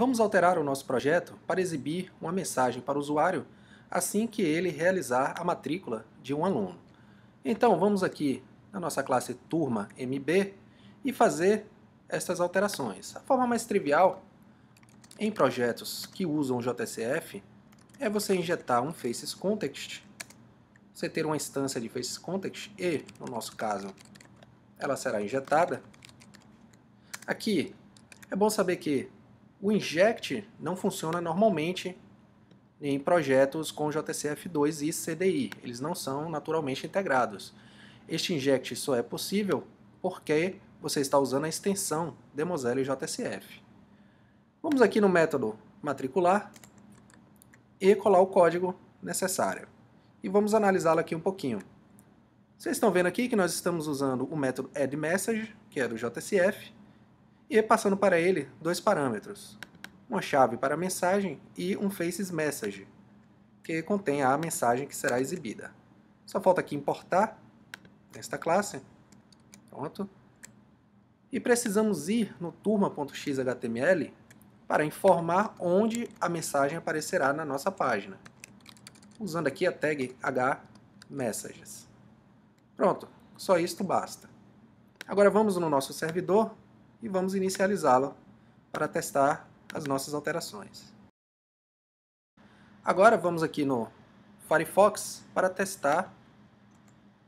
Vamos alterar o nosso projeto para exibir uma mensagem para o usuário assim que ele realizar a matrícula de um aluno. Então vamos aqui na nossa classe Turma MB e fazer estas alterações. A forma mais trivial em projetos que usam JCF JSF é você injetar um Faces Context, você ter uma instância de Faces Context e, no nosso caso, ela será injetada. Aqui, é bom saber que o inject não funciona normalmente em projetos com JCF2 e CDI. Eles não são naturalmente integrados. Este inject só é possível porque você está usando a extensão Demosela e JSF. Vamos aqui no método matricular e colar o código necessário. E vamos analisá-lo aqui um pouquinho. Vocês estão vendo aqui que nós estamos usando o método addMessage, que é do JSF, e repassando para ele dois parâmetros, uma chave para a mensagem e um faces message, que contém a mensagem que será exibida. Só falta aqui importar nesta classe. Pronto. E precisamos ir no turma.xhtml para informar onde a mensagem aparecerá na nossa página, usando aqui a tag hmessages. Pronto, só isto basta. Agora vamos no nosso servidor e vamos inicializá lo para testar as nossas alterações. Agora vamos aqui no Firefox para testar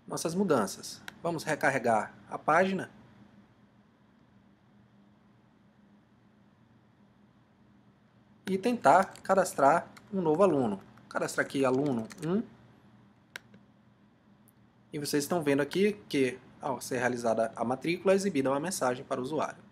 nossas mudanças. Vamos recarregar a página. E tentar cadastrar um novo aluno. Cadastrar aqui aluno 1. E vocês estão vendo aqui que ao ser realizada a matrícula, é exibida uma mensagem para o usuário.